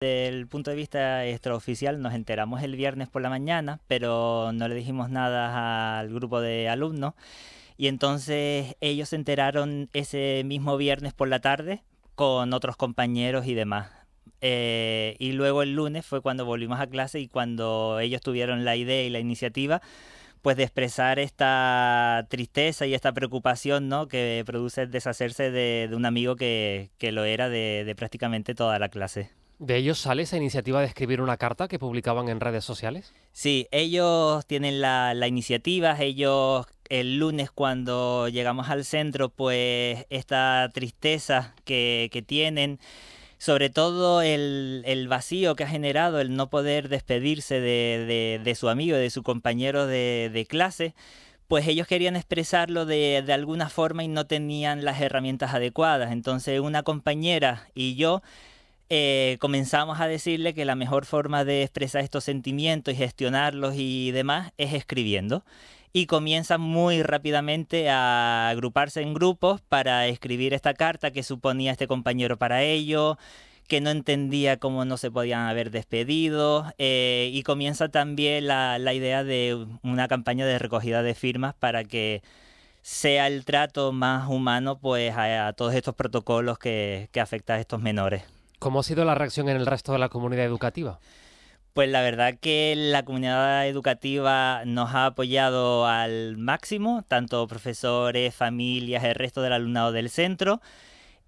Desde el punto de vista extraoficial nos enteramos el viernes por la mañana, pero no le dijimos nada al grupo de alumnos. Y entonces ellos se enteraron ese mismo viernes por la tarde con otros compañeros y demás. Eh, y luego el lunes fue cuando volvimos a clase y cuando ellos tuvieron la idea y la iniciativa pues de expresar esta tristeza y esta preocupación ¿no? que produce deshacerse de, un amigo que, lo era de prácticamente toda la clase. ¿De ellos sale esa iniciativa de escribir una carta que publicaban en redes sociales? Sí, ellos tienen la, iniciativa, ellos el lunes cuando llegamos al centro, pues esta tristeza que, tienen, sobre todo el, vacío que ha generado el no poder despedirse de, de, su amigo, de su compañero de, de clase, pues ellos querían expresarlo de, de, alguna forma y no tenían las herramientas adecuadas. Entonces una compañera y yo eh, comenzamos a decirle que la mejor forma de expresar estos sentimientos y gestionarlos y demás es escribiendo. Y comienza muy rápidamente a agruparse en grupos para escribir esta carta que suponía este compañero para ellos, que no entendía cómo no se podían haber despedido eh, y comienza también la, idea de una campaña de recogida de firmas para que sea el trato más humano pues a, todos estos protocolos que, que afectan a estos menores. ¿Cómo ha sido la reacción en el resto de la comunidad educativa? Pues la verdad que la comunidad educativa nos ha apoyado al máximo, tanto profesores, familias, el resto del alumnado del centro.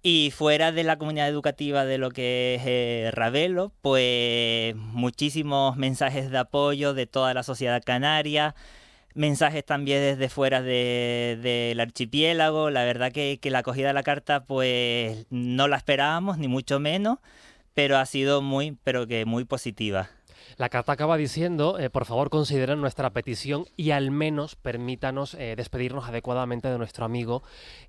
Y fuera de la comunidad educativa de lo que es eh, Ravelo, pues muchísimos mensajes de apoyo de toda la sociedad canaria, mensajes también desde fuera del de, archipiélago. La verdad que, la acogida de la carta pues no la esperábamos, ni mucho menos, pero ha sido muy, pero que muy positiva. La carta acaba diciendo, eh, por favor consideren nuestra petición y al menos permítanos eh, despedirnos adecuadamente de nuestro amigo,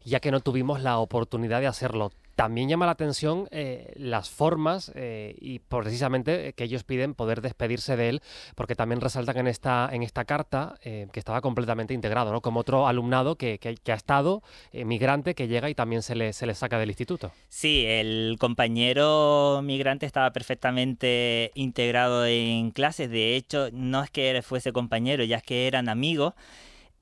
ya que no tuvimos la oportunidad de hacerlo también llama la atención eh, las formas eh, y precisamente eh, que ellos piden poder despedirse de él, porque también resaltan en esta, en esta carta que estaba completamente integrado, ¿no? Como otro alumnado que, ha estado, migrante, que llega y también se le, se le saca del instituto. Sí, el compañero migrante estaba perfectamente integrado en clases. De hecho, no es que fuese compañero, ya es que eran amigos.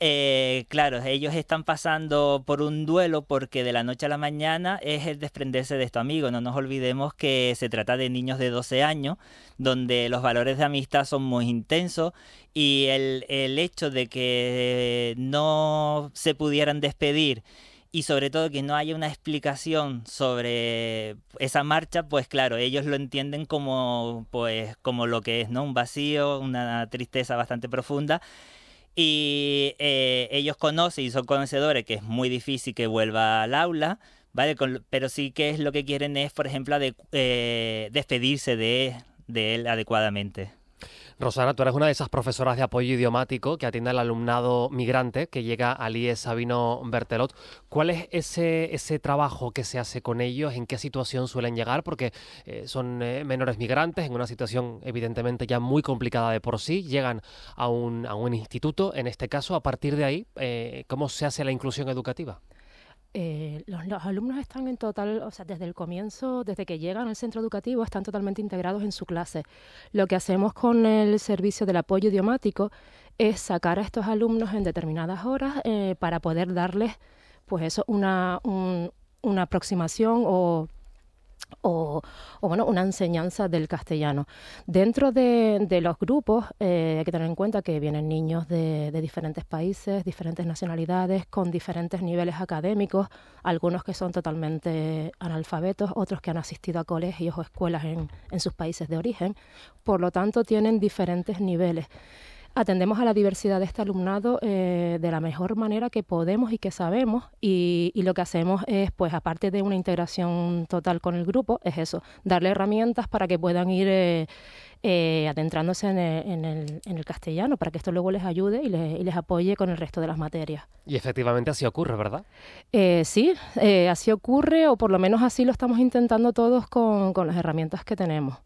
Eh, claro, ellos están pasando por un duelo porque de la noche a la mañana es el desprenderse de estos amigo. No nos olvidemos que se trata de niños de 12 años, donde los valores de amistad son muy intensos y el, el hecho de que no se pudieran despedir y sobre todo que no haya una explicación sobre esa marcha, pues claro, ellos lo entienden como pues como lo que es, ¿no? Un vacío, una tristeza bastante profunda y eh, ellos conocen y son conocedores que es muy difícil que vuelva al aula, ¿vale? pero sí que es lo que quieren es, por ejemplo, eh, despedirse de él adecuadamente. Rosana, tú eres una de esas profesoras de apoyo idiomático que atiende al alumnado migrante que llega al IES Sabino Bertelot. ¿Cuál es ese, trabajo que se hace con ellos? ¿En qué situación suelen llegar? Porque eh, son eh, menores migrantes en una situación evidentemente ya muy complicada de por sí. Llegan a un, instituto, en este caso, a partir de ahí, eh, ¿cómo se hace la inclusión educativa? Eh, los, alumnos están en total, o sea, desde el comienzo, desde que llegan al centro educativo, están totalmente integrados en su clase. Lo que hacemos con el servicio del apoyo idiomático es sacar a estos alumnos en determinadas horas eh, para poder darles, pues eso, una, una aproximación o o, bueno, una enseñanza del castellano. Dentro de, los grupos eh, hay que tener en cuenta que vienen niños de, diferentes países, diferentes nacionalidades, con diferentes niveles académicos, algunos que son totalmente analfabetos, otros que han asistido a colegios o escuelas en sus países de origen, por lo tanto tienen diferentes niveles atendemos a la diversidad de este alumnado eh, de la mejor manera que podemos y que sabemos y, lo que hacemos es, pues aparte de una integración total con el grupo, es eso, darle herramientas para que puedan ir eh, eh, adentrándose en el, castellano, para que esto luego les ayude y, les apoye con el resto de las materias. Y efectivamente así ocurre, ¿verdad? sí, así ocurre o por lo menos así lo estamos intentando todos con las herramientas que tenemos.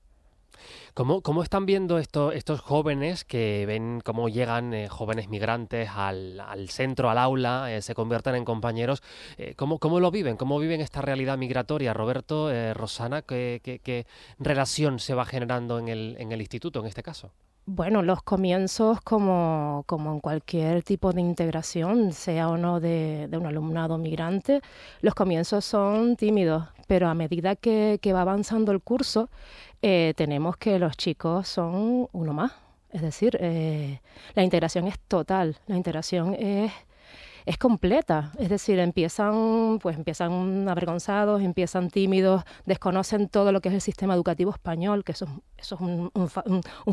¿Cómo, ¿Cómo, están viendo estos jóvenes que ven cómo llegan eh, jóvenes migrantes al, centro, al aula, eh, se convierten en compañeros? Eh, ¿cómo, ¿cómo, lo viven? ¿Cómo viven esta realidad migratoria? Roberto, Rosana, ¿qué, ¿qué, qué, relación se va generando en el, en el instituto en este caso? bueno, los comienzos como, como, en cualquier tipo de integración, sea o no de, un alumnado migrante, los comienzos son tímidos, pero a medida que, va avanzando el curso, eh, tenemos que los chicos son uno más. Es decir, eh, la integración es total, la integración es es completa, es decir, empiezan, pues empiezan avergonzados, empiezan tímidos, desconocen todo lo que es el sistema educativo español, que eso, es un,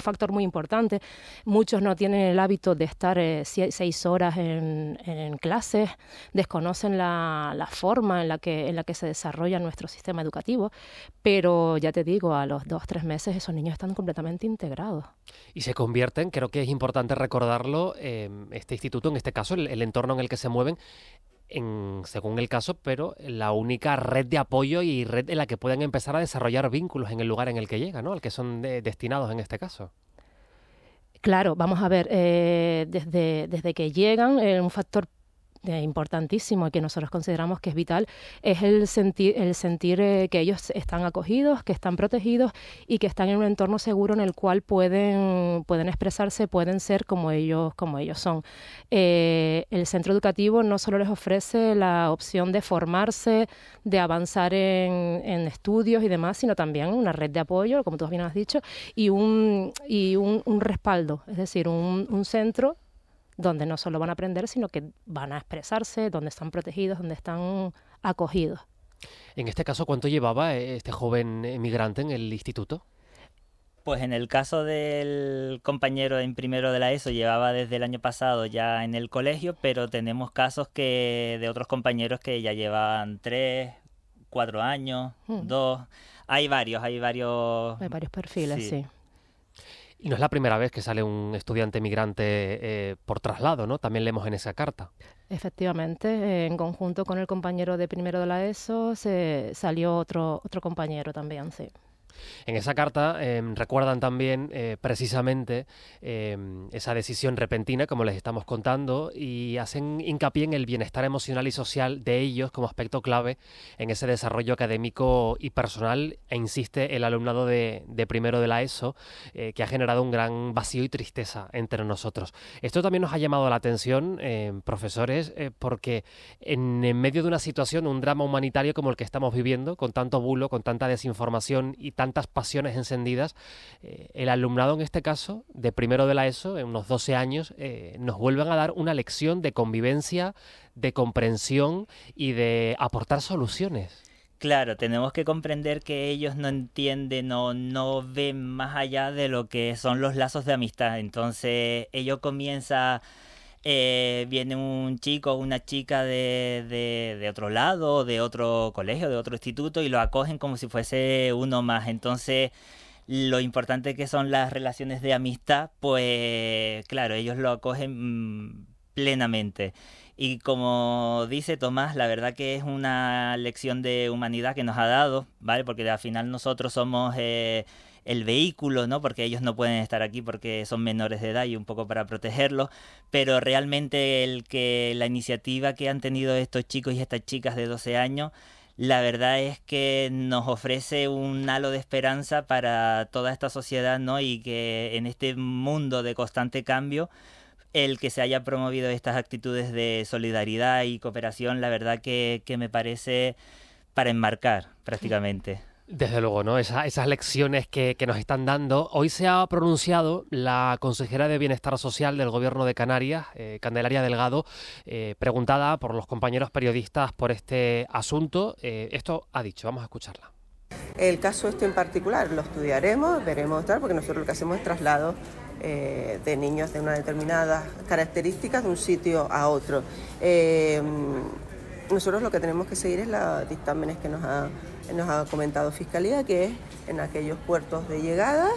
factor muy importante. Muchos no tienen el hábito de estar eh, seis horas en, clases, desconocen la, forma en la, que, en la que se desarrolla nuestro sistema educativo, pero ya te digo, a los dos, tres meses esos niños están completamente integrados. Y se convierten, creo que es importante recordarlo, eh, este instituto, en este caso, el, entorno en el que se se mueven en, según el caso, pero la única red de apoyo y red en la que puedan empezar a desarrollar vínculos en el lugar en el que llegan, ¿no? al que son destinados en este caso. Claro, vamos a ver, eh, desde, desde que llegan, eh, un factor eh, importantísimo y que nosotros consideramos que es vital es el sentir el sentir eh, que ellos están acogidos que están protegidos y que están en un entorno seguro en el cual pueden pueden expresarse pueden ser como ellos como ellos son eh, el centro educativo no solo les ofrece la opción de formarse de avanzar en, en, estudios y demás sino también una red de apoyo como tú bien has dicho y un y un, un respaldo es decir un, un centro donde no solo van a aprender, sino que van a expresarse, donde están protegidos, donde están acogidos. En este caso, ¿cuánto llevaba eh, este joven emigrante en el instituto? Pues en el caso del compañero en primero de la ESO llevaba desde el año pasado ya en el colegio, pero tenemos casos que de otros compañeros que ya llevan tres, cuatro años, hmm. dos. Hay varios, hay varios. Hay varios perfiles, sí. Y no es la primera vez que sale un estudiante migrante eh, por traslado, ¿no? También leemos en esa carta. Efectivamente, en conjunto con el compañero de primero de la ESO se salió otro, otro compañero también, sí. En esa carta em, recuerdan también eh, precisamente em, esa decisión repentina, como les estamos contando, y hacen hincapié en el bienestar emocional y social de ellos como aspecto clave en ese desarrollo académico y personal, e insiste el alumnado de, primero de la ESO, eh, que ha generado un gran vacío y tristeza entre nosotros. Esto también nos ha llamado la atención, em, profesores, eh, porque en, en medio de una situación, un drama humanitario como el que estamos viviendo, con tanto bulo, con tanta desinformación y tantas pasiones encendidas, eh, el alumnado en este caso, de primero de la ESO, en unos 12 años, eh, nos vuelven a dar una lección de convivencia, de comprensión y de aportar soluciones. Claro, tenemos que comprender que ellos no entienden o no ven más allá de lo que son los lazos de amistad. Entonces, ello comienza eh, viene un chico o una chica de, de, otro lado, de otro colegio, de otro instituto y lo acogen como si fuese uno más. Entonces, lo importante que son las relaciones de amistad, pues claro, ellos lo acogen mm, plenamente. Y como dice Tomás, la verdad que es una lección de humanidad que nos ha dado, ¿vale? Porque al final nosotros somos... Eh, el vehículo, ¿no? Porque ellos no pueden estar aquí porque son menores de edad y un poco para protegerlos, pero realmente el que la iniciativa que han tenido estos chicos y estas chicas de 12 años la verdad es que nos ofrece un halo de esperanza para toda esta sociedad, ¿no? Y que en este mundo de constante cambio, el que se haya promovido estas actitudes de solidaridad y cooperación, la verdad que, que me parece para enmarcar prácticamente. Desde luego, ¿no? esas lecciones que, nos están dando. Hoy se ha pronunciado la consejera de Bienestar Social del Gobierno de Canarias, eh, Candelaria Delgado, eh, preguntada por los compañeros periodistas por este asunto. Eh, esto ha dicho, vamos a escucharla. El caso este en particular lo estudiaremos, veremos tal, porque nosotros lo que hacemos es traslado de niños de una determinadas características de un sitio a otro. nosotros lo que tenemos que seguir es los dictámenes que nos ha nos ha comentado Fiscalía que es en aquellos puertos de llegada,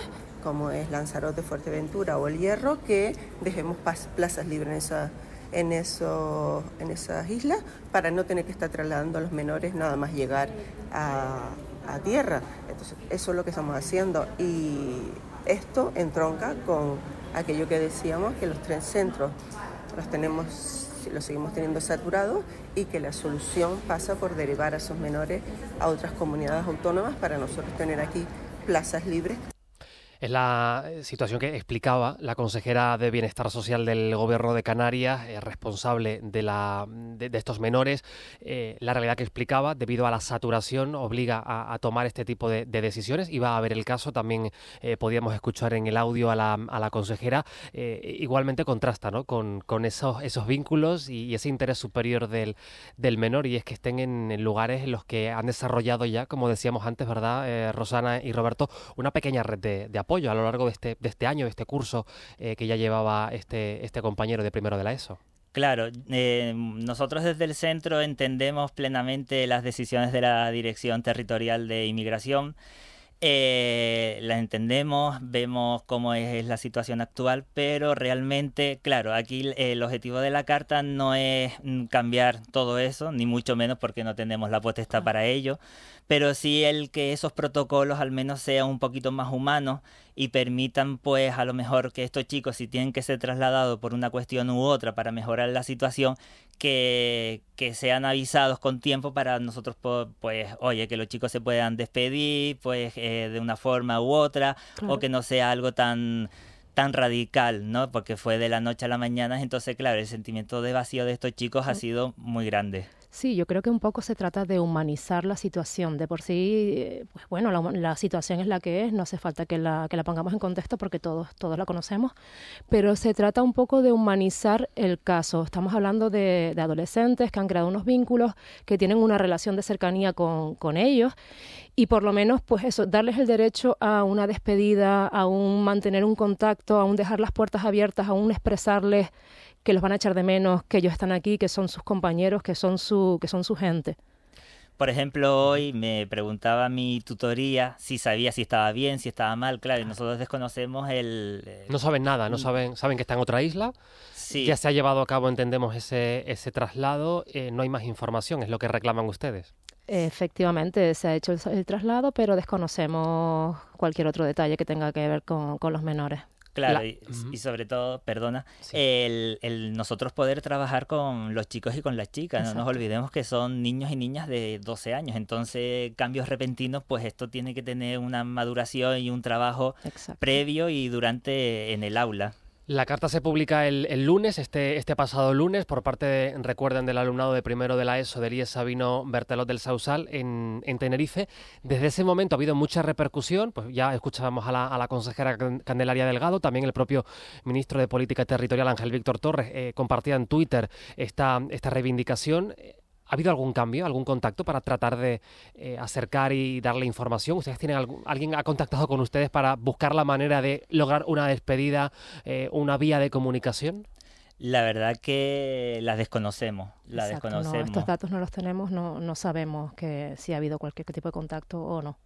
como es Lanzarote, Fuerteventura o El Hierro, que dejemos plazas libres en, esa, en, eso, en esas islas para no tener que estar trasladando a los menores nada más llegar a, a tierra. Entonces, eso es lo que estamos haciendo y esto entronca con aquello que decíamos, que los tres centros los tenemos lo seguimos teniendo saturado y que la solución pasa por derivar a esos menores a otras comunidades autónomas para nosotros tener aquí plazas libres. Es la situación que explicaba la consejera de Bienestar Social del Gobierno de Canarias, eh, responsable de, la, de, estos menores. Eh, la realidad que explicaba, debido a la saturación, obliga a, tomar este tipo de, decisiones. Y va a haber el caso, también eh, podíamos escuchar en el audio a la, consejera. igualmente contrasta ¿no? con, esos, esos vínculos y, ese interés superior del, menor, y es que estén en, lugares en los que han desarrollado ya, como decíamos antes, ¿verdad, Rosana y Roberto? Una pequeña red de, de apoyo a lo largo este, de este, año, de este curso eh, que ya llevaba este, este compañero de primero de la ESO? Claro, eh, nosotros desde el centro entendemos plenamente las decisiones de la Dirección Territorial de Inmigración eh, la entendemos, vemos cómo es, la situación actual, pero realmente, claro, aquí el objetivo de la carta no es mm, cambiar todo eso, ni mucho menos porque no tenemos la potestad para ello, pero sí el que esos protocolos al menos sean un poquito más humanos y permitan pues a lo mejor que estos chicos si tienen que ser trasladados por una cuestión u otra para mejorar la situación, que, que, sean avisados con tiempo para nosotros, pues, oye, que los chicos se puedan despedir, pues, eh, de una forma u otra, o que no sea algo tan tan radical, ¿no? Porque fue de la noche a la mañana, entonces, claro, el sentimiento de vacío de estos chicos ha sido muy grande. Sí, yo creo que un poco se trata de humanizar la situación. De por sí, pues bueno, la, situación es la que es, no hace falta que la, que la, pongamos en contexto porque todos, todos la conocemos, pero se trata un poco de humanizar el caso. Estamos hablando de, de adolescentes que han creado unos vínculos, que tienen una relación de cercanía con, con ellos y por lo menos, pues eso, darles el derecho a una despedida, a un mantener un contacto, a un dejar las puertas abiertas, a un expresarles que los van a echar de menos, que ellos están aquí, que son sus compañeros, que son su, que son su gente. Por ejemplo, hoy me preguntaba mi tutoría si sabía si estaba bien, si estaba mal. Claro, y nosotros desconocemos el... Eh, no saben nada, no mm. saben, saben que está en otra isla. Ya se ha llevado a cabo, entendemos, ese, traslado. Eh, no hay más información, es lo que reclaman ustedes. Efectivamente, se ha hecho el, traslado, pero desconocemos cualquier otro detalle que tenga que ver con, los menores. Claro, y, sobre todo, perdona, el, nosotros poder trabajar con los chicos y con las chicas, no nos olvidemos que son niños y niñas de 12 años, entonces cambios repentinos, pues esto tiene que tener una maduración y un trabajo previo y durante en el aula. La carta se publica el, el, lunes, este, este pasado lunes, por parte, de, recuerden, del alumnado de primero de la ESO de IES Sabino Bertelot del Sausal en, Tenerife. Desde ese momento ha habido mucha repercusión, pues ya escuchábamos a la, a la consejera Candelaria Delgado, también el propio ministro de Política Territorial Ángel Víctor Torres eh, compartía en Twitter esta, esta reivindicación. ¿Ha habido algún cambio, algún contacto para tratar de eh, acercar y darle información? ¿Ustedes tienen algún, alguien ha contactado con ustedes para buscar la manera de lograr una despedida, eh, una vía de comunicación? La verdad que las desconocemos, la estos datos no los tenemos, no, no sabemos que si ha habido cualquier tipo de contacto o no.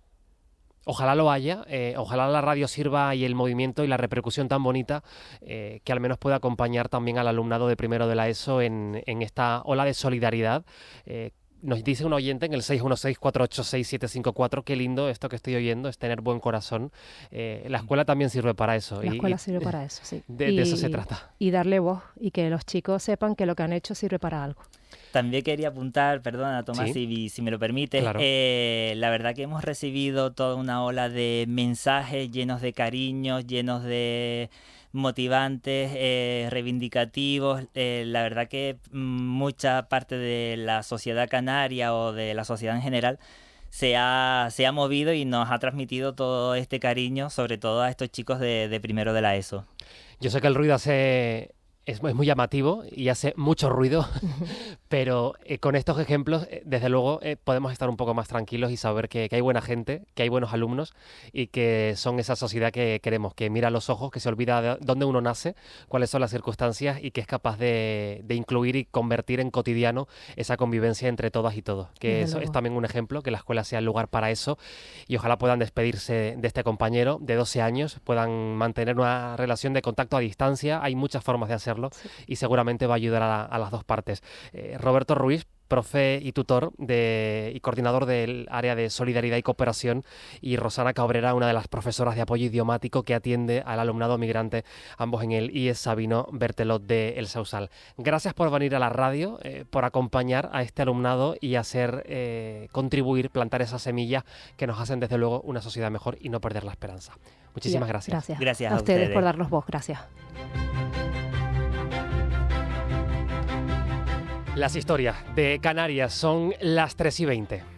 Ojalá lo haya, eh, ojalá la radio sirva y el movimiento y la repercusión tan bonita eh, que al menos pueda acompañar también al alumnado de primero de la ESO en, esta ola de solidaridad. Eh, nos dice un oyente en el 616-486-754, qué lindo esto que estoy oyendo, es tener buen corazón. la escuela también sirve para eso. La escuela sirve para eso, sí. de, eso se trata. Y darle voz y que los chicos sepan que lo que han hecho sirve para algo. También quería apuntar, perdona Tomás, si, me lo permite eh, la verdad que hemos recibido toda una ola de mensajes llenos de cariños, llenos de motivantes, eh, reivindicativos. Eh, la verdad que mucha parte de la sociedad canaria o de la sociedad en general se ha, se ha movido y nos ha transmitido todo este cariño, sobre todo a estos chicos de, de primero de la ESO. Yo sé que el ruido hace es, muy llamativo y hace mucho ruido, pero eh, con estos ejemplos, eh, desde luego, eh, podemos estar un poco más tranquilos y saber que, hay buena gente, que hay buenos alumnos y que son esa sociedad que queremos, que mira a los ojos, que se olvida de dónde uno nace, cuáles son las circunstancias y que es capaz de, de incluir y convertir en cotidiano esa convivencia entre todas y todos. Que eso es también un ejemplo, que la escuela sea el lugar para eso y ojalá puedan despedirse de este compañero de 12 años, puedan mantener una relación de contacto a distancia. Hay muchas formas de hacerlo y seguramente va a ayudar a, las dos partes. Eh, Roberto Ruiz, profe y tutor y coordinador del área de solidaridad y cooperación, y Rosana Cabrera, una de las profesoras de apoyo idiomático que atiende al alumnado migrante, ambos en el es Sabino Bertelot de El Sausal. Gracias por venir a la radio, eh, por acompañar a este alumnado y hacer eh, contribuir, plantar esas semillas que nos hacen desde luego una sociedad mejor y no perder la esperanza. Muchísimas gracias. gracias. a, ustedes por darnos voz. Gracias. Las historias de Canarias son las 3 y 20.